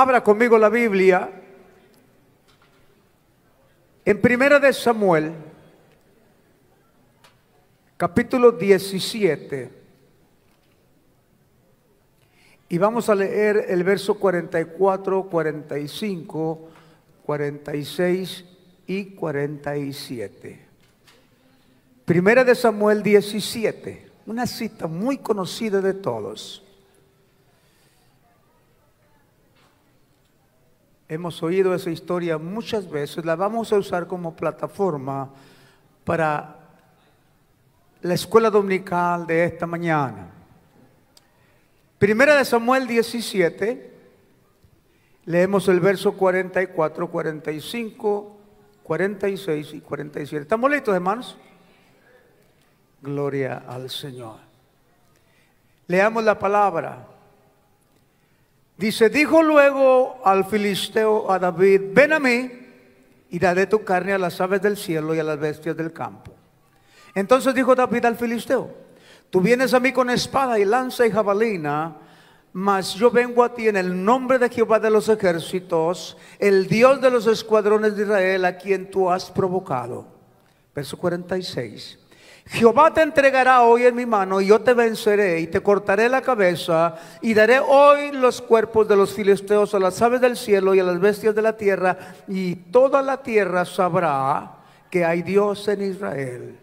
Abra conmigo la Biblia. En Primera de Samuel, capítulo 17. Y vamos a leer el verso 44, 45, 46 y 47. Primera de Samuel 17, una cita muy conocida de todos. Hemos oído esa historia muchas veces, la vamos a usar como plataforma para la escuela dominical de esta mañana. Primera de Samuel 17, leemos el verso 44, 45, 46 y 47. ¿Estamos listos, hermanos? Gloria al Señor. Leamos la palabra. Dice, dijo luego al filisteo, a David, ven a mí y daré tu carne a las aves del cielo y a las bestias del campo. Entonces dijo David al filisteo, tú vienes a mí con espada y lanza y jabalina, mas yo vengo a ti en el nombre de Jehová de los ejércitos, el Dios de los escuadrones de Israel, a quien tú has provocado. Verso 46. Jehová te entregará hoy en mi mano y yo te venceré y te cortaré la cabeza y daré hoy los cuerpos de los filisteos a las aves del cielo y a las bestias de la tierra y toda la tierra sabrá que hay Dios en Israel.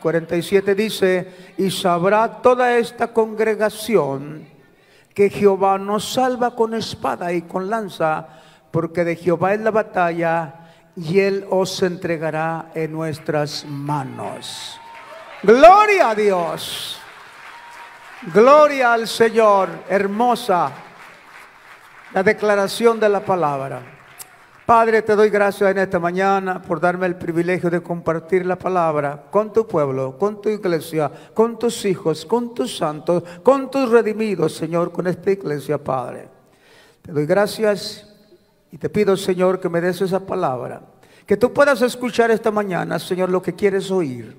47 mm. dice, y sabrá toda esta congregación que Jehová nos salva con espada y con lanza, porque de Jehová es la batalla y Él os entregará en nuestras manos. Gloria a Dios. Gloria al Señor. Hermosa la declaración de la palabra. Padre, te doy gracias en esta mañana por darme el privilegio de compartir la palabra con tu pueblo, con tu iglesia, con tus hijos, con tus santos, con tus redimidos, Señor, con esta iglesia, Padre. Te doy gracias y te pido, Señor, que me des esa palabra que tú puedas escuchar esta mañana, Señor, lo que quieres oír.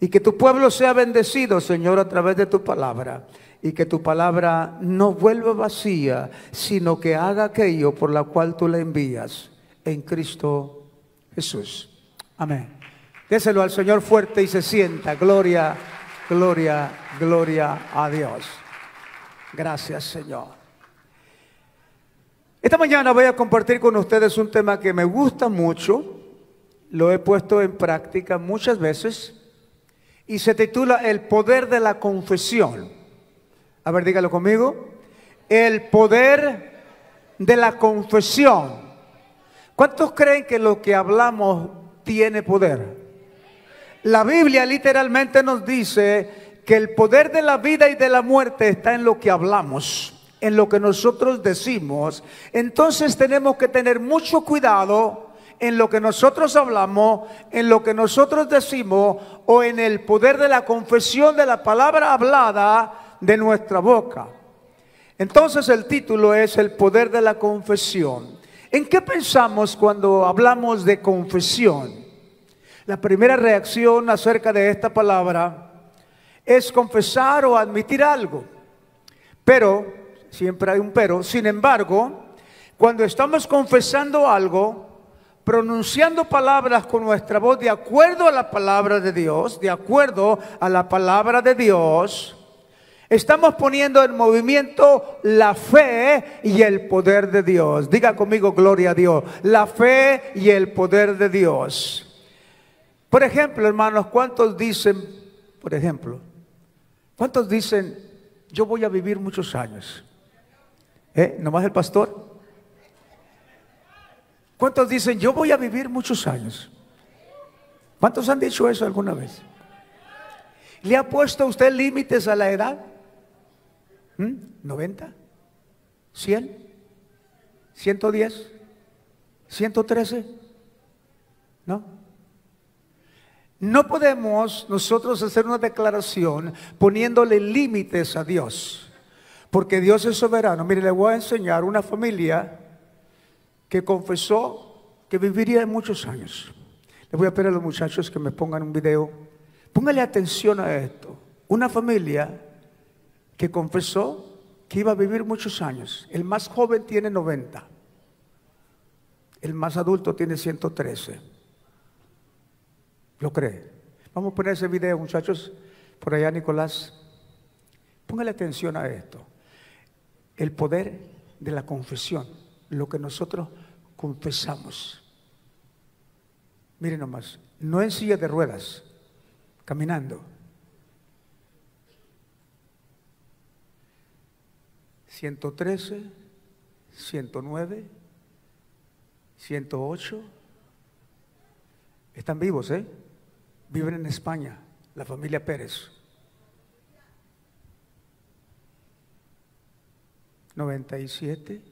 Y que tu pueblo sea bendecido, Señor, a través de tu palabra. Y que tu palabra no vuelva vacía, sino que haga aquello por la cual tú la envías. En Cristo Jesús. Amén. Déselo al Señor fuerte y se sienta. Gloria, gloria, gloria a Dios. Gracias, Señor. Esta mañana voy a compartir con ustedes un tema que me gusta mucho lo he puesto en práctica muchas veces y se titula El poder de la confesión. A ver, dígalo conmigo. El poder de la confesión. ¿Cuántos creen que lo que hablamos tiene poder? La Biblia literalmente nos dice que el poder de la vida y de la muerte está en lo que hablamos, en lo que nosotros decimos. Entonces tenemos que tener mucho cuidado en lo que nosotros hablamos, en lo que nosotros decimos o en el poder de la confesión de la palabra hablada de nuestra boca. Entonces el título es El poder de la confesión. ¿En qué pensamos cuando hablamos de confesión? La primera reacción acerca de esta palabra es confesar o admitir algo. Pero, siempre hay un pero, sin embargo, cuando estamos confesando algo, pronunciando palabras con nuestra voz de acuerdo a la palabra de Dios, de acuerdo a la palabra de Dios, estamos poniendo en movimiento la fe y el poder de Dios. Diga conmigo, gloria a Dios, la fe y el poder de Dios. Por ejemplo, hermanos, ¿cuántos dicen, por ejemplo, cuántos dicen, yo voy a vivir muchos años? ¿Eh? ¿Nomás el pastor? ¿Cuántos dicen, yo voy a vivir muchos años? ¿Cuántos han dicho eso alguna vez? ¿Le ha puesto usted límites a la edad? ¿90? ¿100? ¿110? ¿113? ¿No? No podemos nosotros hacer una declaración poniéndole límites a Dios, porque Dios es soberano. Mire, le voy a enseñar una familia que confesó que viviría muchos años. Les voy a pedir a los muchachos que me pongan un video. Póngale atención a esto. Una familia que confesó que iba a vivir muchos años. El más joven tiene 90. El más adulto tiene 113. ¿Lo cree? Vamos a poner ese video, muchachos. Por allá, Nicolás. Póngale atención a esto. El poder de la confesión. Lo que nosotros confesamos. Miren nomás, no en silla de ruedas, caminando. ¿113? ¿109? ¿108? Están vivos, ¿eh? Viven en España, la familia Pérez. 97,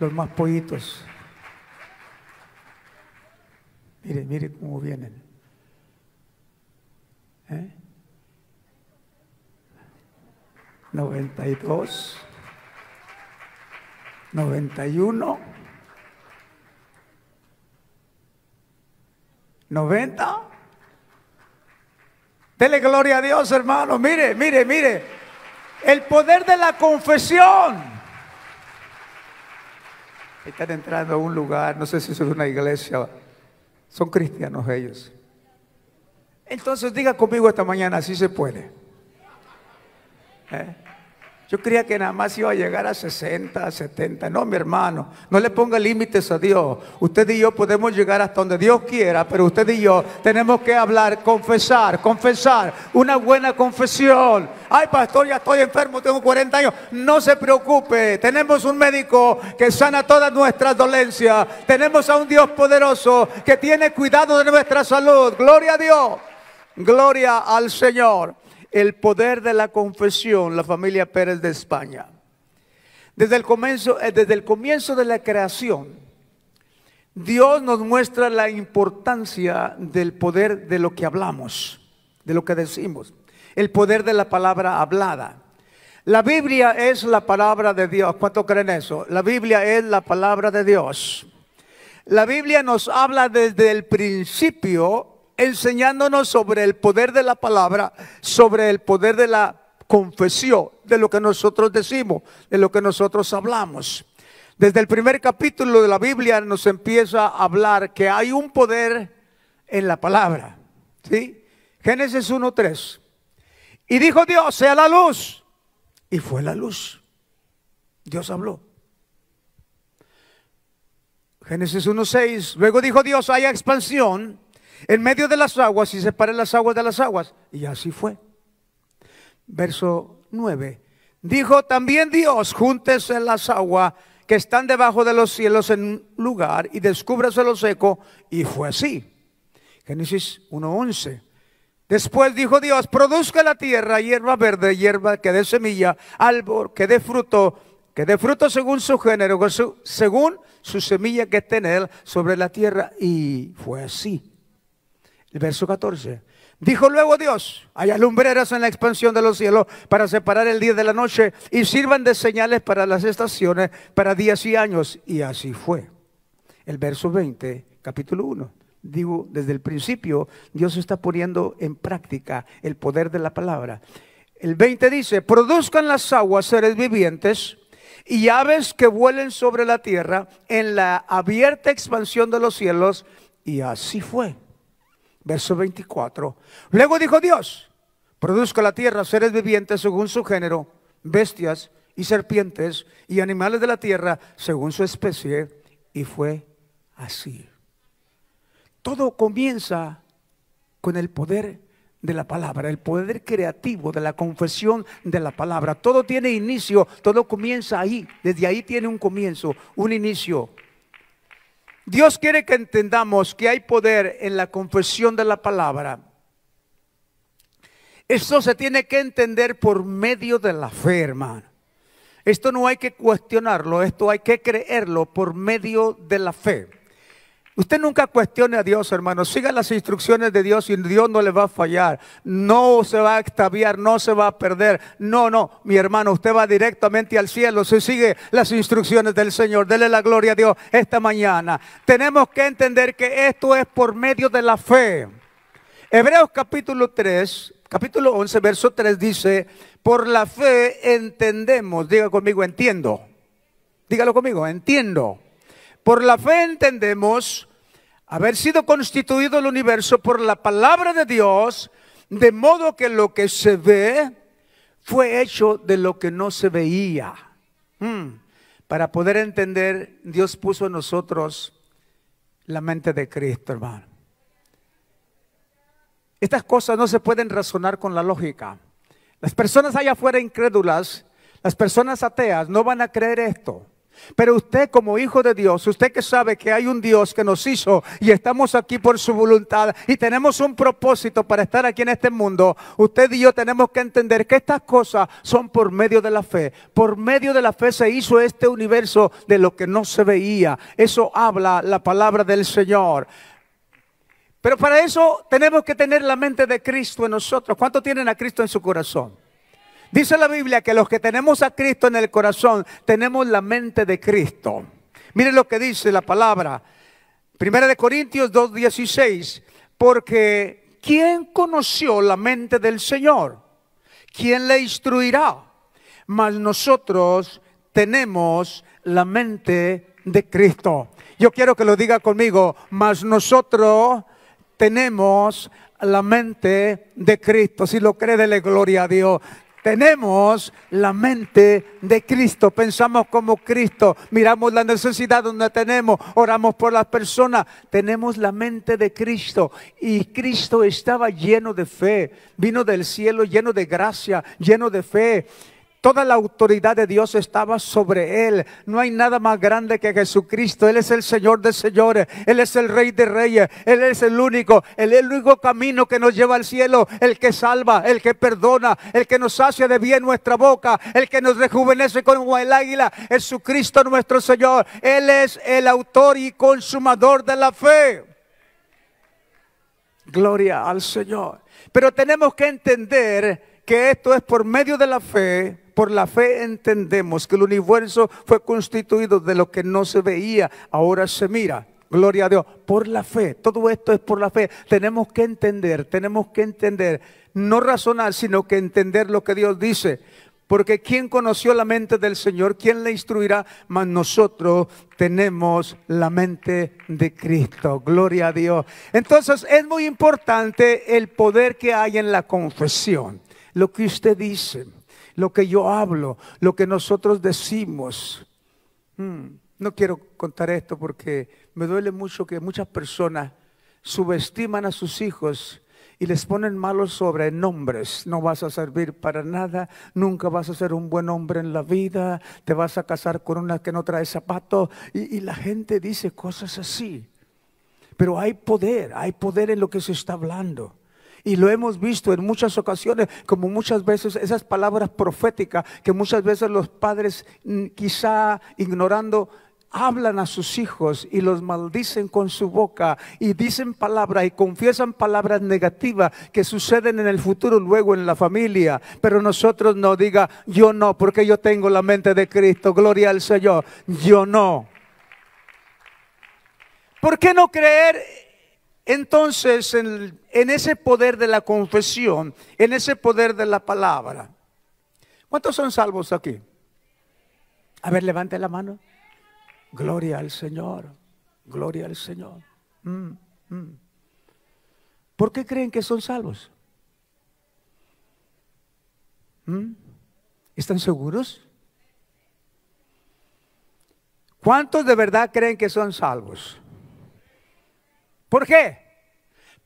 los más pollitos. Mire, mire cómo vienen. 92, 91, 90. Dele gloria a Dios, hermano. Mire, mire, mire. El poder de la confesión. Están entrando a un lugar, no sé si es una iglesia. Son cristianos ellos. Entonces diga conmigo esta mañana, así se puede. ¿Eh? Yo creía que nada más iba a llegar a 60, 70. No, mi hermano, no le ponga límites a Dios. Usted y yo podemos llegar hasta donde Dios quiera, pero usted y yo tenemos que hablar, confesar, confesar, una buena confesión. Ay, pastor, ya estoy enfermo, tengo 40 años. No se preocupe, tenemos un médico que sana todas nuestras dolencias. Tenemos a un Dios poderoso que tiene cuidado de nuestra salud. Gloria a Dios. Gloria al Señor. El poder de la confesión, la familia Pérez de España. Desde el comienzo, eh, desde el comienzo de la creación, Dios nos muestra la importancia del poder de lo que hablamos, de lo que decimos, el poder de la palabra hablada. La Biblia es la palabra de Dios. ¿Cuánto creen eso? La Biblia es la palabra de Dios. La Biblia nos habla desde el principio enseñándonos sobre el poder de la palabra, sobre el poder de la confesión, de lo que nosotros decimos, de lo que nosotros hablamos. Desde el primer capítulo de la Biblia nos empieza a hablar que hay un poder en la palabra. ¿sí? Génesis 1.3. Y dijo Dios, sea la luz. Y fue la luz. Dios habló. Génesis 1.6. Luego dijo Dios, haya expansión en medio de las aguas y separen las aguas de las aguas. Y así fue. Verso 9. Dijo también Dios, júntese las aguas que están debajo de los cielos en un lugar y descúbrase lo seco. Y fue así. Génesis 1.11. Después dijo Dios, produzca la tierra hierba verde, hierba que dé semilla, árbol que dé fruto, que dé fruto según su género, según su semilla que tener sobre la tierra. Y fue así. El verso 14. Dijo luego Dios, hay alumbreras en la expansión de los cielos para separar el día de la noche y sirvan de señales para las estaciones, para días y años. Y así fue. El verso 20, capítulo 1. Digo, desde el principio Dios está poniendo en práctica el poder de la palabra. El 20 dice, produzcan las aguas seres vivientes y aves que vuelen sobre la tierra en la abierta expansión de los cielos. Y así fue verso 24. Luego dijo Dios, produzca la tierra seres vivientes según su género, bestias y serpientes y animales de la tierra según su especie. Y fue así. Todo comienza con el poder de la palabra, el poder creativo de la confesión de la palabra. Todo tiene inicio, todo comienza ahí. Desde ahí tiene un comienzo, un inicio. Dios quiere que entendamos que hay poder en la confesión de la palabra. Esto se tiene que entender por medio de la fe, hermano. Esto no hay que cuestionarlo, esto hay que creerlo por medio de la fe. Usted nunca cuestione a Dios, hermano. Siga las instrucciones de Dios y Dios no le va a fallar. No se va a extraviar, no se va a perder. No, no, mi hermano, usted va directamente al cielo Se sigue las instrucciones del Señor. Dele la gloria a Dios esta mañana. Tenemos que entender que esto es por medio de la fe. Hebreos capítulo 3, capítulo 11, verso 3 dice, por la fe entendemos, diga conmigo, entiendo. Dígalo conmigo, entiendo. Por la fe entendemos haber sido constituido el universo por la palabra de Dios, de modo que lo que se ve fue hecho de lo que no se veía. Hmm. Para poder entender, Dios puso en nosotros la mente de Cristo, hermano. Estas cosas no se pueden razonar con la lógica. Las personas allá afuera incrédulas, las personas ateas no van a creer esto. Pero usted como hijo de Dios, usted que sabe que hay un Dios que nos hizo y estamos aquí por su voluntad y tenemos un propósito para estar aquí en este mundo, usted y yo tenemos que entender que estas cosas son por medio de la fe. Por medio de la fe se hizo este universo de lo que no se veía. Eso habla la palabra del Señor. Pero para eso tenemos que tener la mente de Cristo en nosotros. ¿cuánto tienen a Cristo en su corazón? Dice la Biblia que los que tenemos a Cristo en el corazón, tenemos la mente de Cristo. Mire lo que dice la palabra. Primera de Corintios 2.16. Porque ¿quién conoció la mente del Señor? ¿Quién le instruirá? Mas nosotros tenemos la mente de Cristo. Yo quiero que lo diga conmigo, mas nosotros tenemos la mente de Cristo. Si lo cree, dele gloria a Dios tenemos la mente de Cristo, pensamos como Cristo, miramos la necesidad donde tenemos, oramos por las personas, tenemos la mente de Cristo. Y Cristo estaba lleno de fe, vino del cielo lleno de gracia, lleno de fe. Toda la autoridad de Dios estaba sobre él. No hay nada más grande que Jesucristo. Él es el Señor de señores. Él es el Rey de reyes. Él es el único. Él es el único camino que nos lleva al cielo. El que salva, el que perdona, el que nos hace de bien nuestra boca, el que nos rejuvenece como el águila. Jesucristo nuestro Señor. Él es el autor y consumador de la fe. Gloria al Señor. Pero tenemos que entender que esto es por medio de la fe por la fe entendemos que el universo fue constituido de lo que no se veía, ahora se mira. Gloria a Dios. Por la fe. Todo esto es por la fe. Tenemos que entender, tenemos que entender. No razonar, sino que entender lo que Dios dice. Porque ¿quién conoció la mente del Señor? ¿Quién le instruirá? Mas nosotros tenemos la mente de Cristo. Gloria a Dios. Entonces es muy importante el poder que hay en la confesión. Lo que usted dice lo que yo hablo, lo que nosotros decimos. Hmm, no quiero contar esto porque me duele mucho que muchas personas subestiman a sus hijos y les ponen malos nombres. No vas a servir para nada, nunca vas a ser un buen hombre en la vida, te vas a casar con una que no trae zapatos. y, la gente dice cosas así. Pero hay poder, hay poder en lo que se está hablando. Y lo hemos visto en muchas ocasiones, como muchas veces esas palabras proféticas que muchas veces los padres mm, quizá ignorando hablan a sus hijos y los maldicen con su boca y dicen palabras y confiesan palabras negativas que suceden en el futuro luego en la familia. Pero nosotros no diga, yo no, porque yo tengo la mente de Cristo, gloria al Señor, yo no. ¿Por qué no creer entonces, en, ese poder de la confesión, en ese poder de la palabra, ¿cuántos son salvos aquí? A ver, levante la mano. Gloria al Señor, gloria al Señor. Mm, mm. ¿Por qué creen que son salvos? Mm. ¿Están seguros? ¿Cuántos de verdad creen que son salvos? ¿Por qué?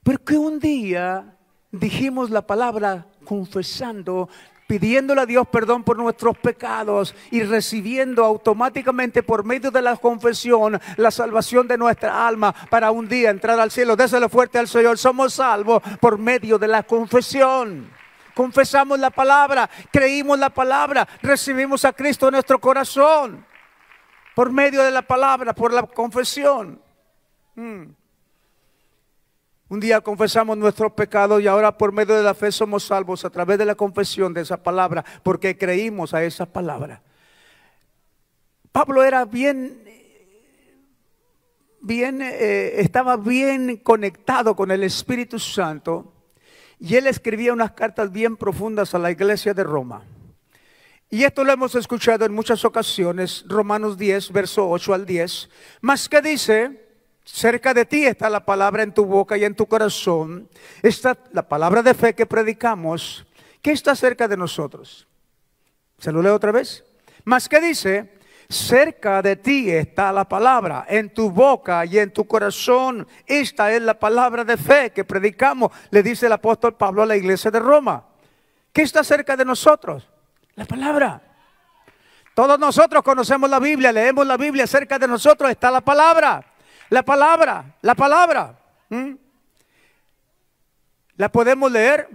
Porque un día dijimos la palabra confesando, pidiéndole a Dios perdón por nuestros pecados y recibiendo automáticamente por medio de la confesión la salvación de nuestra alma para un día entrar al cielo. Déselo fuerte al Señor. Somos salvos por medio de la confesión. Confesamos la palabra, creímos la palabra, recibimos a Cristo en nuestro corazón por medio de la palabra, por la confesión. Mm. Un día confesamos nuestros pecados y ahora por medio de la fe somos salvos a través de la confesión de esa palabra, porque creímos a esa palabra. Pablo era bien, bien, eh, estaba bien conectado con el Espíritu Santo y él escribía unas cartas bien profundas a la iglesia de Roma. Y esto lo hemos escuchado en muchas ocasiones, Romanos 10, verso 8 al 10. Más que dice, Cerca de ti está la palabra en tu boca y en tu corazón. Está la palabra de fe que predicamos. ¿Qué está cerca de nosotros? Se lo leo otra vez. Más que dice, cerca de ti está la palabra, en tu boca y en tu corazón. Esta es la palabra de fe que predicamos, le dice el apóstol Pablo a la iglesia de Roma. ¿Qué está cerca de nosotros? La palabra. Todos nosotros conocemos la Biblia, leemos la Biblia, cerca de nosotros está la palabra. La palabra, la palabra. La podemos leer,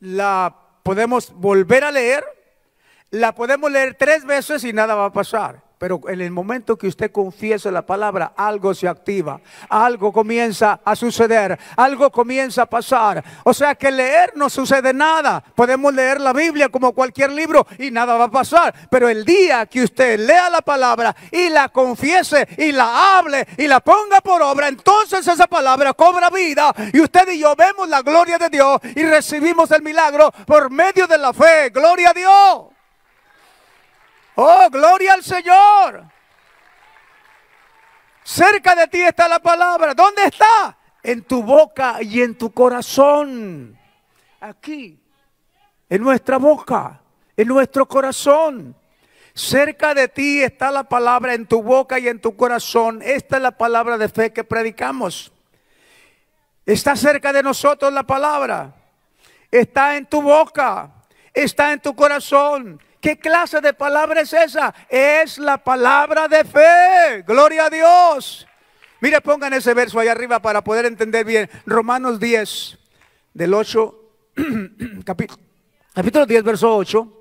la podemos volver a leer, la podemos leer tres veces y nada va a pasar. Pero en el momento que usted confiese la palabra, algo se activa, algo comienza a suceder, algo comienza a pasar. O sea que leer no sucede nada. Podemos leer la Biblia como cualquier libro y nada va a pasar. Pero el día que usted lea la palabra y la confiese y la hable y la ponga por obra, entonces esa palabra cobra vida y usted y yo vemos la gloria de Dios y recibimos el milagro por medio de la fe. Gloria a Dios. Oh, gloria al Señor. Cerca de ti está la palabra. ¿Dónde está? En tu boca y en tu corazón. Aquí, en nuestra boca, en nuestro corazón. Cerca de ti está la palabra en tu boca y en tu corazón. Esta es la palabra de fe que predicamos. Está cerca de nosotros la palabra. Está en tu boca. Está en tu corazón. ¿Qué clase de palabra es esa? Es la palabra de fe. Gloria a Dios. Mire, pongan ese verso ahí arriba para poder entender bien. Romanos 10, del 8, capítulo 10, verso 8.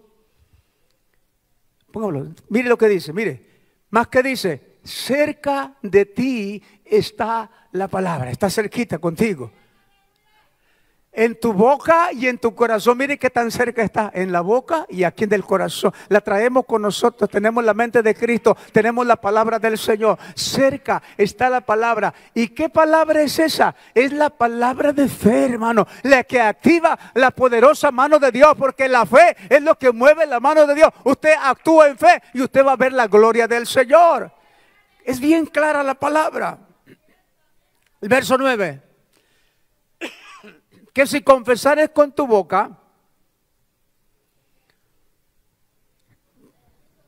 Mire lo que dice, mire. Más que dice, cerca de ti está la palabra, está cerquita contigo en tu boca y en tu corazón. Mire qué tan cerca está, en la boca y aquí en el corazón. La traemos con nosotros, tenemos la mente de Cristo, tenemos la palabra del Señor. Cerca está la palabra. ¿Y qué palabra es esa? Es la palabra de fe, hermano, la que activa la poderosa mano de Dios, porque la fe es lo que mueve la mano de Dios. Usted actúa en fe y usted va a ver la gloria del Señor. Es bien clara la palabra. El verso 9 que si confesares con tu boca,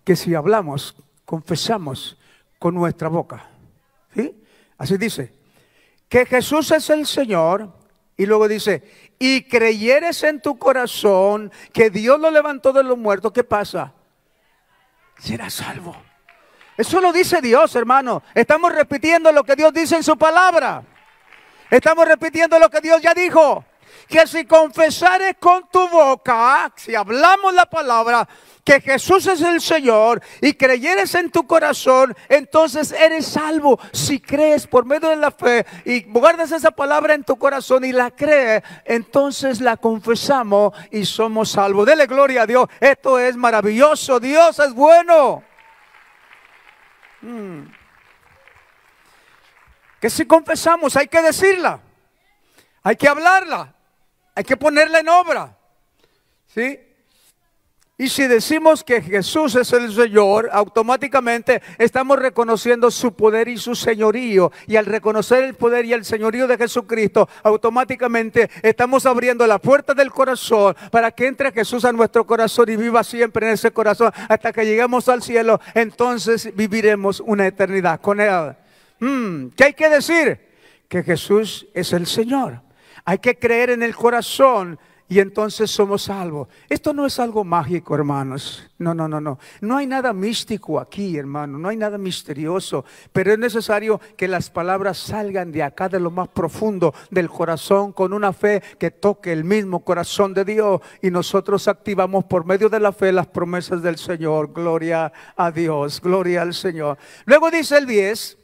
que si hablamos, confesamos con nuestra boca. ¿Sí? Así dice, que Jesús es el Señor. Y luego dice, y creyeres en tu corazón que Dios lo levantó de los muertos, ¿qué pasa? Serás salvo. Eso lo dice Dios, hermano. Estamos repitiendo lo que Dios dice en su palabra. Estamos repitiendo lo que Dios ya dijo que si confesares con tu boca, si hablamos la palabra, que Jesús es el Señor y creyeres en tu corazón, entonces eres salvo. Si crees por medio de la fe y guardas esa palabra en tu corazón y la crees, entonces la confesamos y somos salvos. Dele gloria a Dios. Esto es maravilloso. Dios es bueno. Hmm. Que si confesamos hay que decirla, hay que hablarla, hay que ponerla en obra. ¿Sí? Y si decimos que Jesús es el Señor, automáticamente estamos reconociendo su poder y su señorío. Y al reconocer el poder y el señorío de Jesucristo, automáticamente estamos abriendo la puerta del corazón para que entre Jesús a nuestro corazón y viva siempre en ese corazón hasta que lleguemos al cielo. Entonces viviremos una eternidad con Él. Mm, ¿Qué hay que decir? Que Jesús es el Señor. Hay que creer en el corazón y entonces somos salvos. Esto no es algo mágico, hermanos. No, no, no, no. No hay nada místico aquí, hermano. No hay nada misterioso. Pero es necesario que las palabras salgan de acá, de lo más profundo del corazón, con una fe que toque el mismo corazón de Dios. Y nosotros activamos por medio de la fe las promesas del Señor. Gloria a Dios. Gloria al Señor. Luego dice el 10.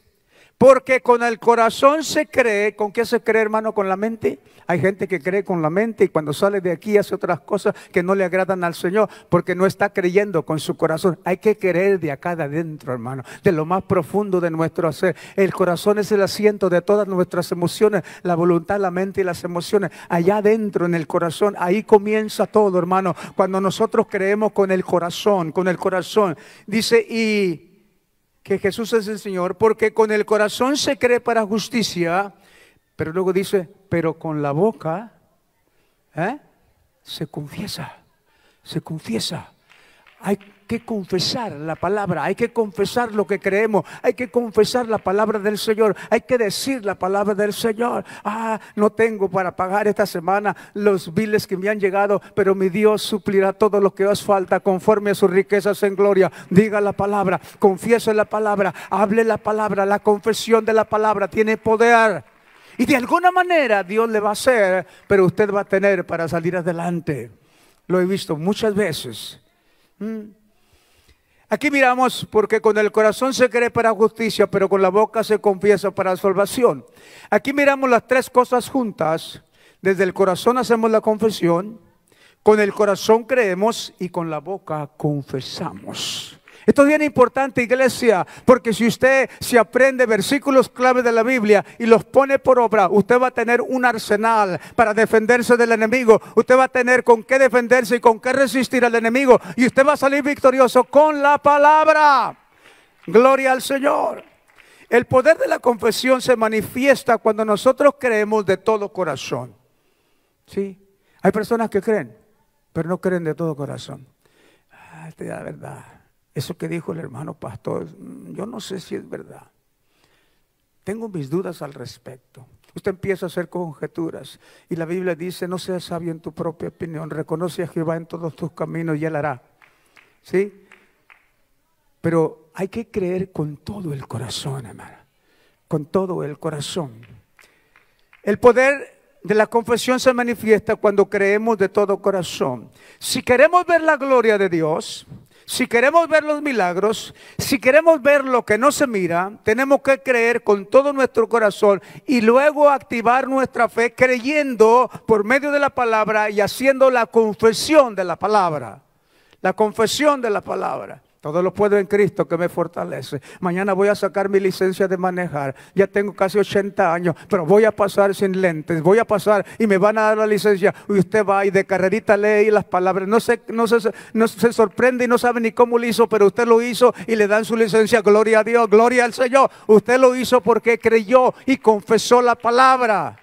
Porque con el corazón se cree, ¿con qué se cree hermano? Con la mente. Hay gente que cree con la mente y cuando sale de aquí hace otras cosas que no le agradan al Señor porque no está creyendo con su corazón. Hay que creer de acá de adentro, hermano, de lo más profundo de nuestro hacer. El corazón es el asiento de todas nuestras emociones, la voluntad, la mente y las emociones. Allá adentro, en el corazón, ahí comienza todo, hermano. Cuando nosotros creemos con el corazón, con el corazón. Dice, y que Jesús es el Señor, porque con el corazón se cree para justicia, pero luego dice, pero con la boca ¿eh? se confiesa, se confiesa. Hay que confesar la palabra, hay que confesar lo que creemos, hay que confesar la palabra del Señor, hay que decir la palabra del Señor. Ah, no tengo para pagar esta semana los biles que me han llegado, pero mi Dios suplirá todo lo que os falta conforme a sus riquezas en gloria. Diga la palabra, confiese la palabra, hable la palabra, la confesión de la palabra tiene poder. Y de alguna manera Dios le va a hacer, pero usted va a tener para salir adelante. Lo he visto muchas veces. Mm. Aquí miramos, porque con el corazón se cree para justicia, pero con la boca se confiesa para salvación. Aquí miramos las tres cosas juntas. Desde el corazón hacemos la confesión, con el corazón creemos y con la boca confesamos. Esto es bien importante, iglesia, porque si usted se aprende versículos clave de la Biblia y los pone por obra, usted va a tener un arsenal para defenderse del enemigo. Usted va a tener con qué defenderse y con qué resistir al enemigo. Y usted va a salir victorioso con la palabra. Gloria al Señor. El poder de la confesión se manifiesta cuando nosotros creemos de todo corazón. ¿Sí? Hay personas que creen, pero no creen de todo corazón. esta es la verdad eso que dijo el hermano pastor, mm, yo no sé si es verdad. Tengo mis dudas al respecto. Usted empieza a hacer conjeturas y la Biblia dice, no seas sabio en tu propia opinión, reconoce a Jehová en todos tus caminos y él hará. ¿Sí? Pero hay que creer con todo el corazón, hermano. Con todo el corazón. El poder de la confesión se manifiesta cuando creemos de todo corazón. Si queremos ver la gloria de Dios, si queremos ver los milagros, si queremos ver lo que no se mira, tenemos que creer con todo nuestro corazón y luego activar nuestra fe creyendo por medio de la palabra y haciendo la confesión de la palabra. La confesión de la palabra. Todo lo puedo en Cristo que me fortalece. Mañana voy a sacar mi licencia de manejar. Ya tengo casi 80 años, pero voy a pasar sin lentes. Voy a pasar y me van a dar la licencia. Y usted va y de carrerita lee las palabras. No se, no no se sorprende y no sabe ni cómo lo hizo, pero usted lo hizo y le dan su licencia. Gloria a Dios, gloria al Señor. Usted lo hizo porque creyó y confesó la palabra.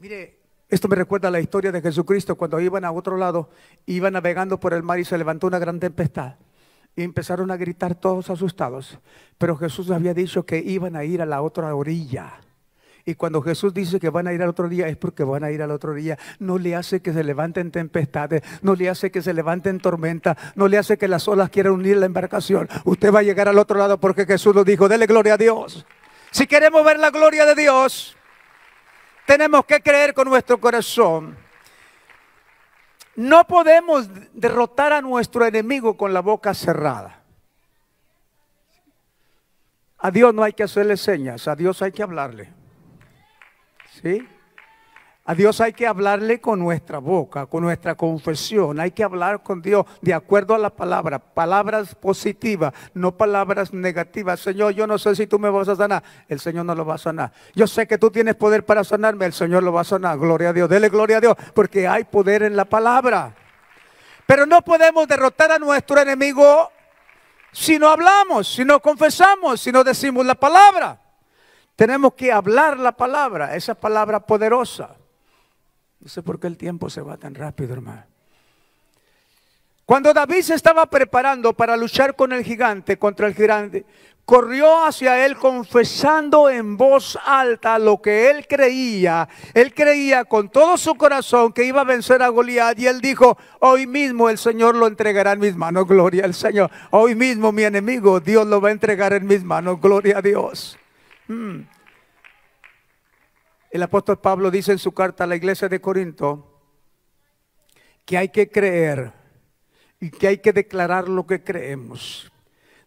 Mire, esto me recuerda a la historia de Jesucristo cuando iban a otro lado, iban navegando por el mar y se levantó una gran tempestad. Y empezaron a gritar todos asustados. Pero Jesús había dicho que iban a ir a la otra orilla. Y cuando Jesús dice que van a ir al otro día, es porque van a ir al otro día. No le hace que se levanten tempestades, no le hace que se levanten tormentas, no le hace que las olas quieran unir la embarcación. Usted va a llegar al otro lado porque Jesús lo dijo. Dele gloria a Dios. Si queremos ver la gloria de Dios, tenemos que creer con nuestro corazón. No podemos derrotar a nuestro enemigo con la boca cerrada. A Dios no hay que hacerle señas, a Dios hay que hablarle. ¿Sí? A Dios hay que hablarle con nuestra boca, con nuestra confesión. Hay que hablar con Dios de acuerdo a la palabra. Palabras positivas, no palabras negativas. Señor, yo no sé si tú me vas a sanar. El Señor no lo va a sanar. Yo sé que tú tienes poder para sanarme. El Señor lo va a sanar. Gloria a Dios. Dele gloria a Dios porque hay poder en la palabra. Pero no podemos derrotar a nuestro enemigo si no hablamos, si no confesamos, si no decimos la palabra. Tenemos que hablar la palabra, esa palabra poderosa. No sé por qué el tiempo se va tan rápido, hermano. Cuando David se estaba preparando para luchar con el gigante, contra el gigante, corrió hacia él confesando en voz alta lo que él creía. Él creía con todo su corazón que iba a vencer a Goliat y él dijo, hoy mismo el Señor lo entregará en mis manos, gloria al Señor. Hoy mismo mi enemigo, Dios lo va a entregar en mis manos, gloria a Dios. Mm. El apóstol Pablo dice en su carta a la iglesia de Corinto que hay que creer y que hay que declarar lo que creemos.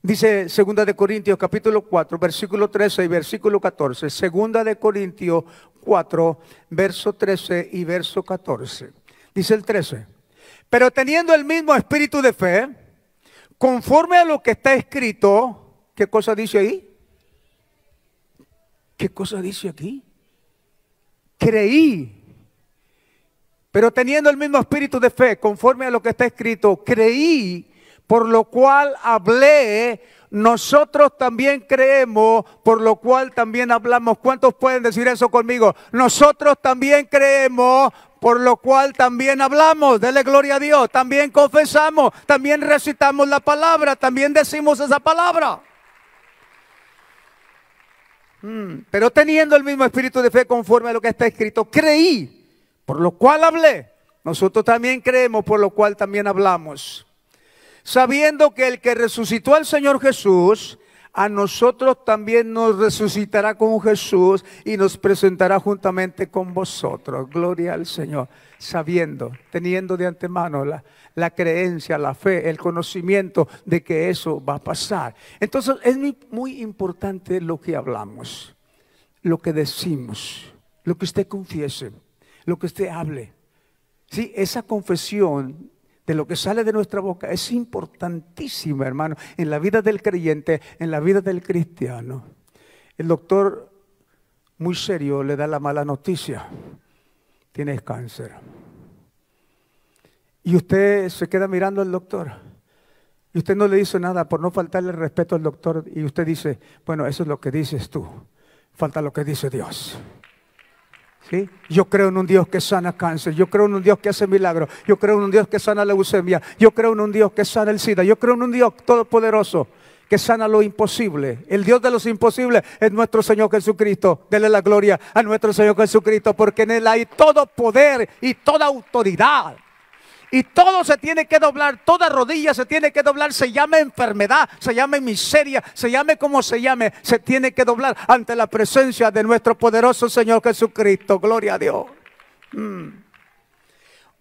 Dice Segunda de Corintios capítulo 4, versículo 13 y versículo 14. Segunda de Corintios 4, verso 13 y verso 14. Dice el 13. Pero teniendo el mismo espíritu de fe, conforme a lo que está escrito, ¿qué cosa dice ahí? ¿Qué cosa dice aquí? creí. Pero teniendo el mismo espíritu de fe, conforme a lo que está escrito, creí, por lo cual hablé, nosotros también creemos, por lo cual también hablamos. ¿Cuántos pueden decir eso conmigo? Nosotros también creemos, por lo cual también hablamos. Dele gloria a Dios. También confesamos, también recitamos la palabra, también decimos esa palabra. Mm, pero teniendo el mismo espíritu de fe conforme a lo que está escrito, creí, por lo cual hablé. Nosotros también creemos, por lo cual también hablamos. Sabiendo que el que resucitó al Señor Jesús, a nosotros también nos resucitará con Jesús y nos presentará juntamente con vosotros. Gloria al Señor. Sabiendo, teniendo de antemano la, creencia, la fe, el conocimiento de que eso va a pasar. Entonces es muy importante lo que hablamos, lo que decimos, lo que usted confiese, lo que usted hable. Sí, esa confesión de lo que sale de nuestra boca es importantísimo, hermano, en la vida del creyente, en la vida del cristiano. El doctor, muy serio, le da la mala noticia. Tienes cáncer. Y usted se queda mirando al doctor. Y usted no le dice nada por no faltarle respeto al doctor. Y usted dice, bueno, eso es lo que dices tú. Falta lo que dice Dios. Yo creo en un Dios que sana cáncer, yo creo en un Dios que hace milagros, yo creo en un Dios que sana la leucemia, yo creo en un Dios que sana el SIDA, yo creo en un Dios todopoderoso que sana lo imposible. El Dios de los imposibles es nuestro Señor Jesucristo. Dele la gloria a nuestro Señor Jesucristo porque en Él hay todo poder y toda autoridad. Y todo se tiene que doblar, toda rodilla se tiene que doblar, se llame enfermedad, se llame miseria, se llame como se llame, se tiene que doblar ante la presencia de nuestro poderoso Señor Jesucristo. Gloria a Dios. Mm.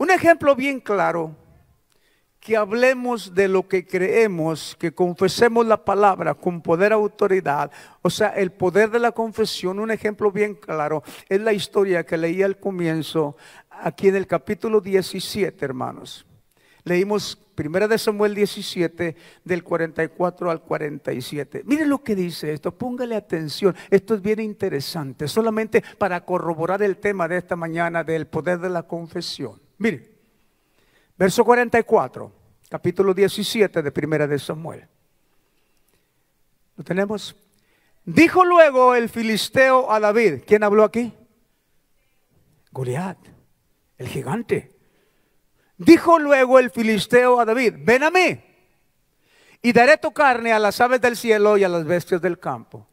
Un ejemplo bien claro, que hablemos de lo que creemos, que confesemos la palabra con poder, autoridad, o sea, el poder de la confesión, un ejemplo bien claro, es la historia que leí al comienzo aquí en el capítulo 17, hermanos. Leímos 1 de Samuel 17 del 44 al 47. Mire lo que dice esto, póngale atención, esto es bien interesante, solamente para corroborar el tema de esta mañana del poder de la confesión. Mire, verso 44, capítulo 17 de 1 de Samuel. ¿Lo tenemos? Dijo luego el filisteo a David, ¿quién habló aquí? Goliat el gigante. Dijo luego el filisteo a David, ven a mí y daré tu carne a las aves del cielo y a las bestias del campo.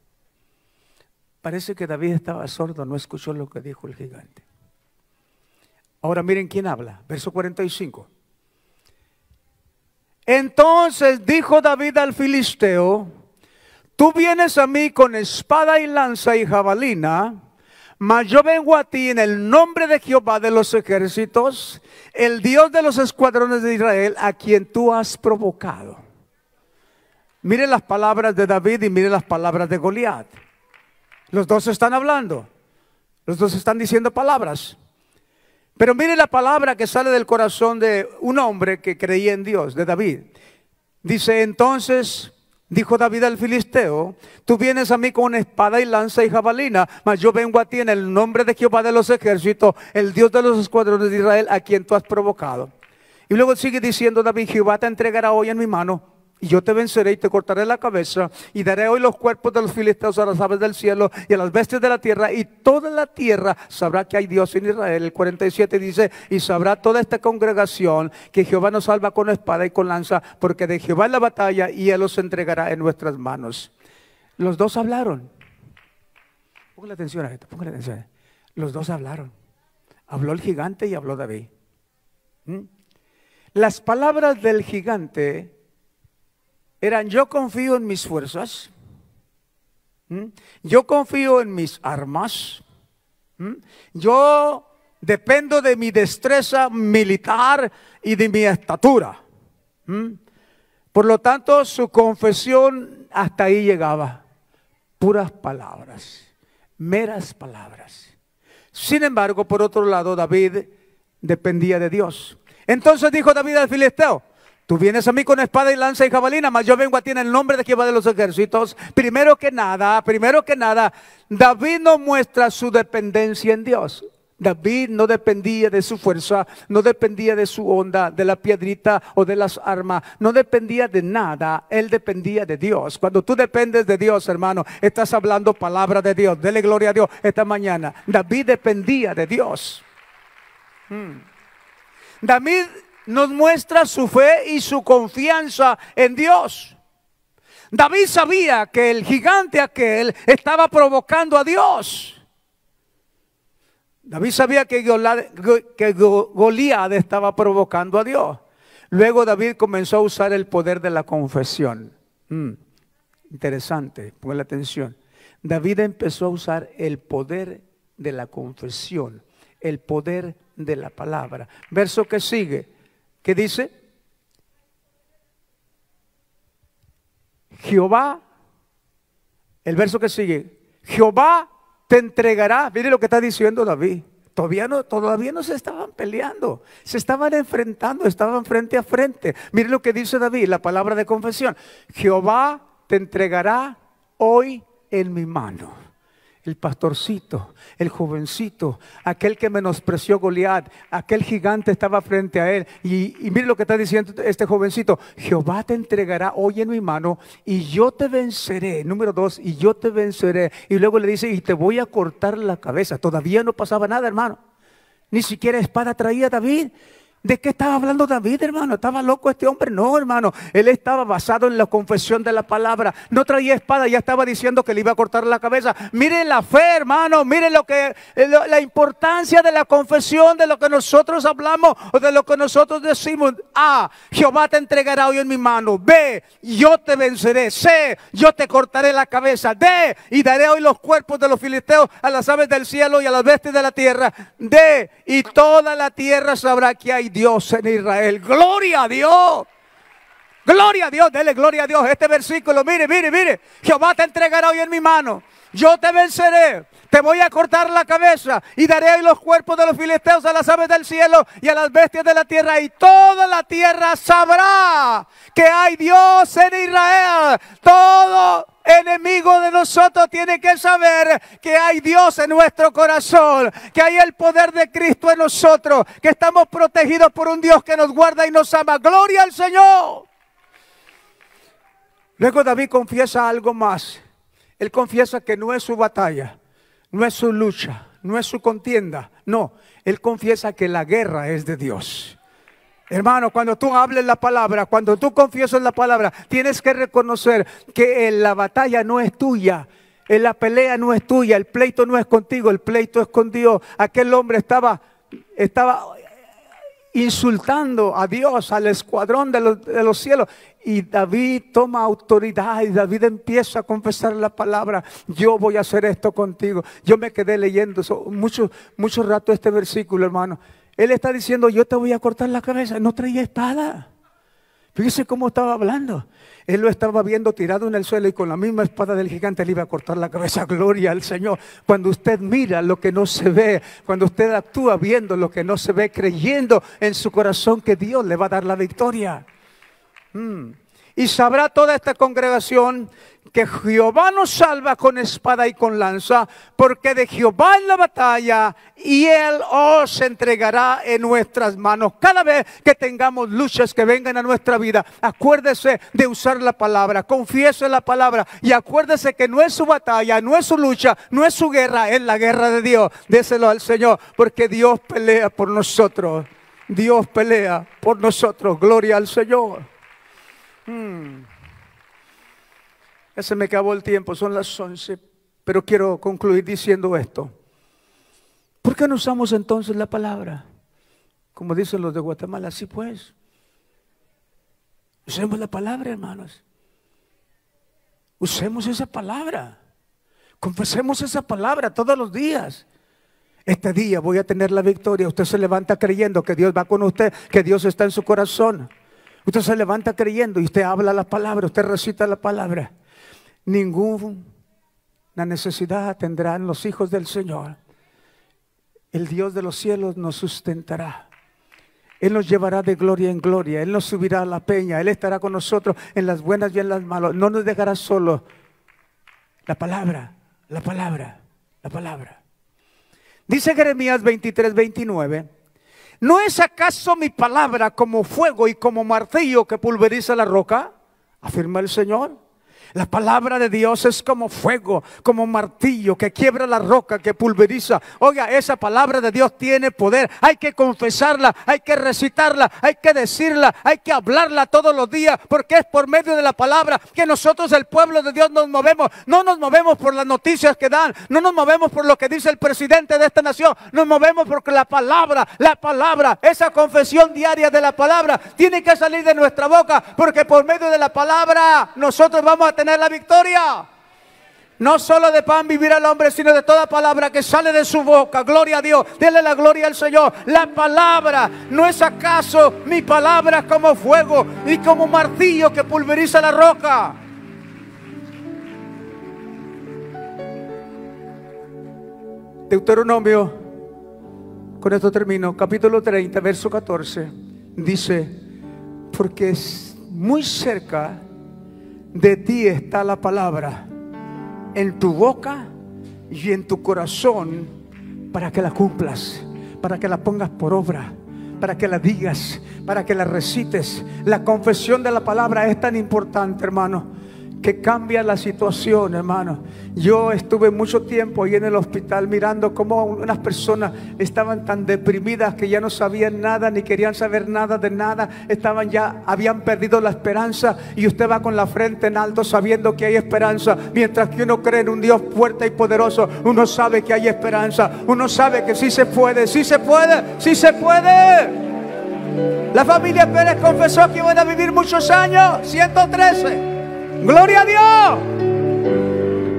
Parece que David estaba sordo, no escuchó lo que dijo el gigante. Ahora miren quién habla, verso 45. Entonces dijo David al filisteo, tú vienes a mí con espada y lanza y jabalina, mas yo vengo a ti en el nombre de Jehová de los ejércitos, el Dios de los escuadrones de Israel, a quien tú has provocado. Miren las palabras de David y mire las palabras de Goliat. Los dos están hablando. Los dos están diciendo palabras. Pero mire la palabra que sale del corazón de un hombre que creía en Dios, de David. Dice, entonces Dijo David al filisteo, tú vienes a mí con espada y lanza y jabalina, mas yo vengo a ti en el nombre de Jehová de los ejércitos, el Dios de los escuadrones de Israel, a quien tú has provocado. Y luego sigue diciendo David, Jehová te entregará hoy en mi mano y yo te venceré y te cortaré la cabeza y daré hoy los cuerpos de los filisteos a las aves del cielo y a las bestias de la tierra y toda la tierra sabrá que hay Dios en Israel. El 47 dice, y sabrá toda esta congregación que Jehová nos salva con espada y con lanza, porque de Jehová es la batalla y Él los entregará en nuestras manos. Los dos hablaron. Póngale atención a esto, atención. Los dos hablaron. Habló el gigante y habló David. ¿Mm? Las palabras del gigante eran yo confío en mis fuerzas, yo confío en mis armas, yo dependo de mi destreza militar y de mi estatura. Por lo tanto, su confesión hasta ahí llegaba. Puras palabras, meras palabras. Sin embargo, por otro lado, David dependía de Dios. Entonces dijo David al filisteo, Tú vienes a mí con espada y lanza y jabalina, más yo vengo a ti en el nombre de Jehová de los ejércitos. Primero que nada, primero que nada, David no muestra su dependencia en Dios. David no dependía de su fuerza, no dependía de su onda, de la piedrita o de las armas, no dependía de nada, él dependía de Dios. Cuando tú dependes de Dios, hermano, estás hablando palabra de Dios. Dele gloria a Dios esta mañana. David dependía de Dios. Hmm. David nos muestra su fe y su confianza en Dios. David sabía que el gigante aquel estaba provocando a Dios. David sabía que, Goliat estaba provocando a Dios. Luego David comenzó a usar el poder de la confesión. Mm, interesante, interesante, la atención. David empezó a usar el poder de la confesión, el poder de la palabra. Verso que sigue, ¿Qué dice? Jehová, el verso que sigue, Jehová te entregará, mire lo que está diciendo David. Todavía no, todavía no se estaban peleando, se estaban enfrentando, estaban frente a frente. Mire lo que dice David, la palabra de confesión. Jehová te entregará hoy en mi mano el pastorcito, el jovencito, aquel que menospreció Goliat, aquel gigante estaba frente a él. Y, y, mire lo que está diciendo este jovencito: Jehová te entregará hoy en mi mano y yo te venceré. Número dos, y yo te venceré. Y luego le dice: Y te voy a cortar la cabeza. Todavía no pasaba nada, hermano. Ni siquiera espada traía David. ¿De qué estaba hablando David, hermano? ¿Estaba loco este hombre? No, hermano. Él estaba basado en la confesión de la palabra. No traía espada, ya estaba diciendo que le iba a cortar la cabeza. Miren la fe, hermano. Miren lo que, eh, la importancia de la confesión, de lo que nosotros hablamos o de lo que nosotros decimos. A, ah, Jehová te entregará hoy en mi mano. B, yo te venceré. C, yo te cortaré la cabeza. D, y daré hoy los cuerpos de los filisteos a las aves del cielo y a las bestias de la tierra. D, y toda la tierra sabrá que hay Dios en Israel. Gloria a Dios. Gloria a Dios, dele gloria a Dios. Este versículo, mire, mire, mire. Jehová te entregará hoy en mi mano. Yo te venceré te voy a cortar la cabeza y daré ahí los cuerpos de los filisteos a las aves del cielo y a las bestias de la tierra. Y toda la tierra sabrá que hay Dios en Israel. Todo enemigo de nosotros tiene que saber que hay Dios en nuestro corazón, que hay el poder de Cristo en nosotros, que estamos protegidos por un Dios que nos guarda y nos ama. Gloria al Señor. Luego David confiesa algo más. Él confiesa que no es su batalla, no es su lucha, no es su contienda, no, él confiesa que la guerra es de Dios. Hermano, cuando tú hables la palabra, cuando tú confiesas la palabra, tienes que reconocer que eh, la batalla no es tuya, eh, la pelea no es tuya, el pleito no es contigo, el pleito es con Dios. Aquel hombre estaba, estaba insultando a Dios, al escuadrón de los, cielos. Y David toma autoridad y David empieza a confesar la palabra. Yo voy a hacer esto contigo. Yo me quedé leyendo mucho, mucho rato este versículo, hermano. Él está diciendo, yo te voy a cortar la cabeza. No traía espada. Fíjese cómo estaba hablando. Él lo estaba viendo tirado en el suelo y con la misma espada del gigante le iba a cortar la cabeza. Gloria al Señor. Cuando usted mira lo que no se ve, cuando usted actúa viendo lo que no se ve, creyendo en su corazón que Dios le va a dar la victoria. Mm. Y sabrá toda esta congregación que Jehová nos salva con espada y con lanza, porque de Jehová es la batalla y Él os entregará en nuestras manos. Cada vez que tengamos luchas que vengan a nuestra vida, acuérdese de usar la palabra, confiese la palabra y acuérdese que no es su batalla, no es su lucha, no es su guerra, es la guerra de Dios. Déselo al Señor, porque Dios pelea por nosotros. Dios pelea por nosotros. Gloria al Señor. Hmm. Ya se me acabó el tiempo, son las 11, pero quiero concluir diciendo esto. ¿Por qué no usamos entonces la palabra? Como dicen los de Guatemala, así pues. Usemos la palabra, hermanos. Usemos esa palabra. Confesemos esa palabra todos los días. Este día voy a tener la victoria. Usted se levanta creyendo que Dios va con usted, que Dios está en su corazón. Usted se levanta creyendo y usted habla la palabra, usted recita la palabra. Ninguna necesidad tendrán los hijos del Señor. El Dios de los cielos nos sustentará. Él nos llevará de gloria en gloria. Él nos subirá a la peña. Él estará con nosotros en las buenas y en las malas. No nos dejará solo La palabra, la palabra, la palabra. Dice Jeremías 23, 29. ¿No es acaso mi palabra como fuego y como martillo que pulveriza la roca? Afirma el Señor. La palabra de Dios es como fuego, como martillo que quiebra la roca, que pulveriza. Oiga, esa palabra de Dios tiene poder. Hay que confesarla, hay que recitarla, hay que decirla, hay que hablarla todos los días, porque es por medio de la palabra que nosotros, el pueblo de Dios, nos movemos. No nos movemos por las noticias que dan, no nos movemos por lo que dice el presidente de esta nación, nos movemos porque la palabra, la palabra, esa confesión diaria de la palabra tiene que salir de nuestra boca, porque por medio de la palabra nosotros vamos a tener la victoria. No solo de pan vivir el hombre, sino de toda palabra que sale de su boca. Gloria a Dios. Dele la gloria al Señor. La palabra no es acaso mi palabra como fuego y como martillo que pulveriza la roca. Deuteronomio, con esto termino, capítulo 30, verso 14, dice, porque es muy cerca de ti está la palabra, en tu boca y en tu corazón, para que la cumplas, para que la pongas por obra, para que la digas, para que la recites. La confesión de la palabra es tan importante, hermano que cambia la situación, hermano. Yo estuve mucho tiempo ahí en el hospital mirando cómo unas personas estaban tan deprimidas que ya no sabían nada ni querían saber nada de nada, estaban ya habían perdido la esperanza y usted va con la frente en alto sabiendo que hay esperanza, mientras que uno cree en un Dios fuerte y poderoso, uno sabe que hay esperanza, uno sabe que sí se puede, sí se puede, sí se puede. La familia Pérez confesó que iban a vivir muchos años, 113. Gloria a Dios.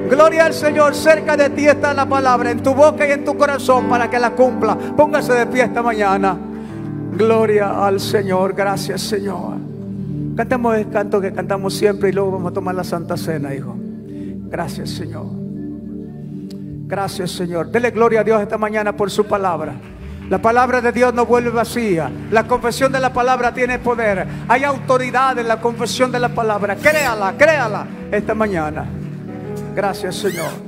Gloria al Señor. Cerca de ti está la palabra, en tu boca y en tu corazón para que la cumpla. Póngase de pie esta mañana. Gloria al Señor. Gracias, Señor. Cantemos el canto que cantamos siempre y luego vamos a tomar la Santa Cena, hijo. Gracias, Señor. Gracias, Señor. Dele gloria a Dios esta mañana por su palabra. La palabra de Dios no vuelve vacía. La confesión de la palabra tiene poder. Hay autoridad en la confesión de la palabra. Créala, créala esta mañana. Gracias, Señor.